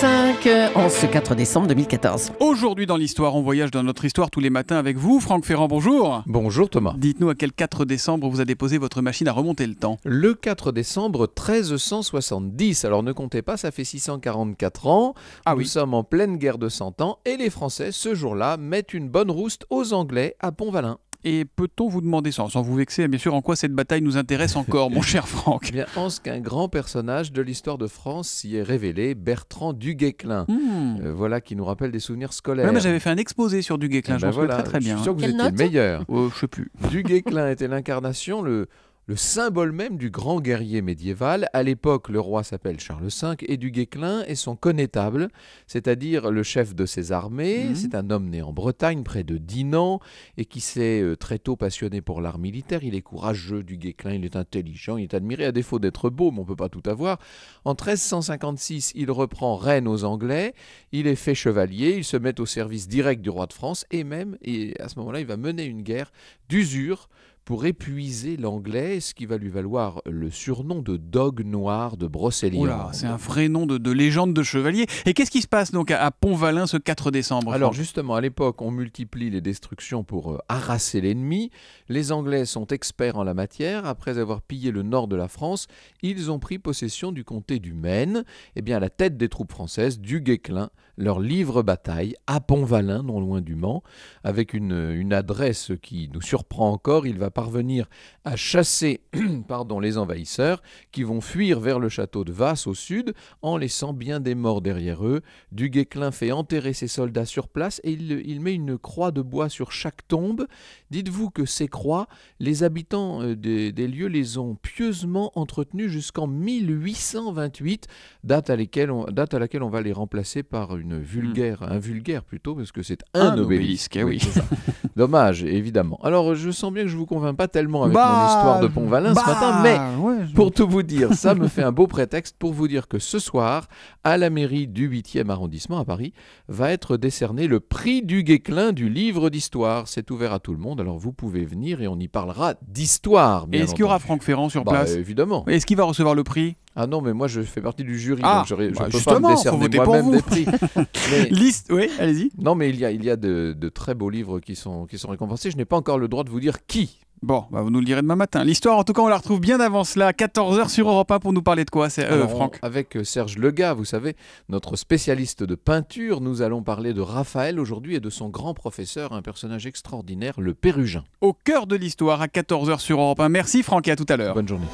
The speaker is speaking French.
5 en ce 4 décembre 2014. Aujourd'hui dans l'histoire, on voyage dans notre histoire tous les matins avec vous. Franck Ferrand, bonjour. Bonjour Thomas. Dites-nous à quel 4 décembre vous a déposé votre machine à remonter le temps. Le 4 décembre 1370. Alors ne comptez pas, ça fait 644 ans. Ah Nous sommes en pleine guerre de 100 ans et les Français, ce jour-là, mettent une bonne rouste aux Anglais à Pont-Valin. Et peut-on vous demander, sans, sans vous vexer, bien sûr, en quoi cette bataille nous intéresse encore, mon cher Franck eh En qu'un grand personnage de l'histoire de France s'y est révélé, Bertrand du Guesclin. Hmm. Euh, voilà qui nous rappelle des souvenirs scolaires. j'avais fait un exposé sur du Guesclin, eh je ben très très bien. Je suis sûr que vous étiez le meilleur. Je euh, je sais plus. Du Guesclin était l'incarnation, le, le symbole même du grand guerrier médiéval. À l'époque, le roi s'appelle Charles V et du Guesclin est son connétable, c'est-à-dire le chef de ses armées. Mhm. C'est un homme né en Bretagne, près de Dinan, et qui s'est euh, très tôt passionné pour l'art militaire. Il est courageux du Guesclin, il est intelligent, il est admiré à défaut d'être beau, mais on ne peut pas tout avoir. En 1356, il reprend Rennes aux Anglais, il est fait chevalier, il se met au service direct du roi de France, et même, et à ce moment-là, il va mener une guerre d'usure pour épuiser l'anglais, ce qui va lui valoir le surnom de Dog Noir de Brocéliande. C'est un vrai nom de, légende de chevalier. Et qu'est-ce qui se passe donc à, Pont-Valin ce 4 décembre Alors justement, à l'époque, on multiplie les destructions pour harasser euh, l'ennemi. Les Anglais sont experts en la matière. Après avoir pillé le nord de la France, ils ont pris possession du comté du Maine. Et eh bien à la tête des troupes françaises, du Guéclin, leur livre bataille à Pont-Valin, non loin du Mans, avec une, une adresse qui nous surprend encore. Il va parvenir à chasser pardon, les envahisseurs qui vont fuir vers le château de Vasse au sud en laissant bien des morts derrière eux. Du fait enterrer ses soldats sur place et il, il met une croix de bois sur chaque tombe. Dites-vous que ces croix, les habitants euh, des, lieux les ont pieusement entretenus jusqu'en 1828, date à, on, date à, laquelle on va les remplacer par une vulgaire, un vulgaire plutôt, parce que c'est un, obélisque. Eh Dommage, évidemment. Alors je sens bien que je vous convainc pas tellement avec mon bah, histoire de Pont-Valin ce bah, matin, mais pour tout vous dire, ça me fait un beau prétexte pour vous dire que ce soir, à la mairie du 8e arrondissement à Paris, va être décerné le prix du Guéclin du livre d'histoire. C'est ouvert à tout le monde, alors vous pouvez venir et on y parlera d'histoire. Est-ce qu'il y aura Franck Ferrand sur bah, place Évidemment. Est-ce qu'il va recevoir le prix ah non, mais moi je fais partie du jury, ah, donc je, ne bah, peux pas me décerner moi-même des prix. Liste, oui, allez-y. Non, mais il y a, il y a de, très beaux livres qui sont, qui sont récompensés. Je n'ai pas encore le droit de vous dire qui. Bon, bah, vous nous le direz demain matin. L'histoire, en tout cas, on la retrouve bien avant cela, 14h sur Europe pour nous parler de quoi, c'est euh, Franck Avec euh, Serge Lega, vous savez, notre spécialiste de peinture, nous allons parler de Raphaël aujourd'hui et de son grand professeur, un personnage extraordinaire, le Pérugin. Au cœur de l'histoire, à 14h sur Europa Merci Franck et à tout à l'heure. Bonne journée.